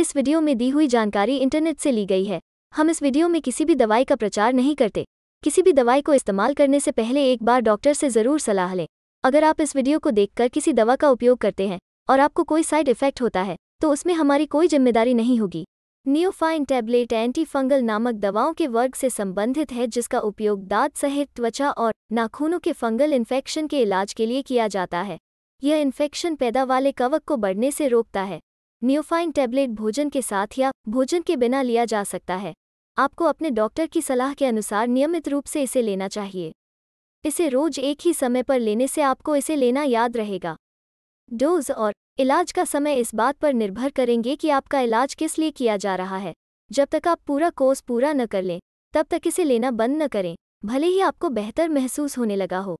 इस वीडियो में दी हुई जानकारी इंटरनेट से ली गई है हम इस वीडियो में किसी भी दवाई का प्रचार नहीं करते किसी भी दवाई को इस्तेमाल करने से पहले एक बार डॉक्टर से ज़रूर सलाह लें अगर आप इस वीडियो को देखकर किसी दवा का उपयोग करते हैं और आपको कोई साइड इफेक्ट होता है तो उसमें हमारी कोई जिम्मेदारी नहीं होगी नियोफाइन टैबलेट एंटी फंगल नामक दवाओं के वर्ग से संबंधित है जिसका उपयोग दांत सहित त्वचा और नाखूनों के फंगल इन्फेक्शन के इलाज के लिए किया जाता है यह इन्फेक्शन पैदा वाले कवक को बढ़ने से रोकता है न्यूफाइन टैबलेट भोजन के साथ या भोजन के बिना लिया जा सकता है आपको अपने डॉक्टर की सलाह के अनुसार नियमित रूप से इसे लेना चाहिए इसे रोज एक ही समय पर लेने से आपको इसे लेना याद रहेगा डोज और इलाज का समय इस बात पर निर्भर करेंगे कि आपका इलाज किस लिए किया जा रहा है जब तक आप पूरा कोर्स पूरा न कर लें तब तक इसे लेना बंद न करें भले ही आपको बेहतर महसूस होने लगा हो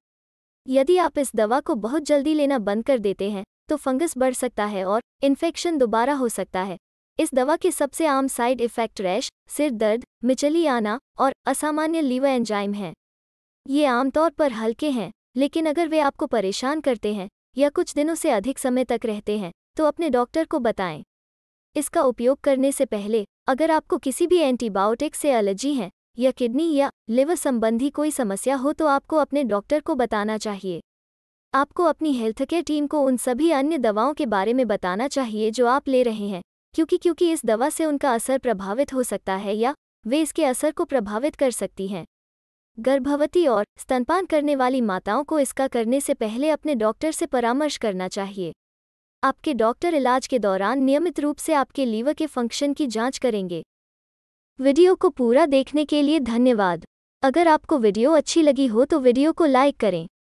यदि आप इस दवा को बहुत जल्दी लेना बंद कर देते हैं तो फंगस बढ़ सकता है और इन्फेक्शन दोबारा हो सकता है इस दवा के सबसे आम साइड इफेक्ट रैश सिर दर्द मिचली आना और असामान्य लीवर एंजाइम हैं ये आमतौर पर हल्के हैं लेकिन अगर वे आपको परेशान करते हैं या कुछ दिनों से अधिक समय तक रहते हैं तो अपने डॉक्टर को बताएं इसका उपयोग करने से पहले अगर आपको किसी भी एंटीबायोटिक से एलर्जी है या किडनी या लिवर संबंधी कोई समस्या हो तो आपको अपने डॉक्टर को बताना चाहिए आपको अपनी हेल्थ केयर टीम को उन सभी अन्य दवाओं के बारे में बताना चाहिए जो आप ले रहे हैं क्योंकि क्योंकि इस दवा से उनका असर प्रभावित हो सकता है या वे इसके असर को प्रभावित कर सकती हैं गर्भवती और स्तनपान करने वाली माताओं को इसका करने से पहले अपने डॉक्टर से परामर्श करना चाहिए आपके डॉक्टर इलाज के दौरान नियमित रूप से आपके लीवर के फंक्शन की जांच करेंगे वीडियो को पूरा देखने के लिए धन्यवाद अगर आपको वीडियो अच्छी लगी हो तो वीडियो को लाइक करें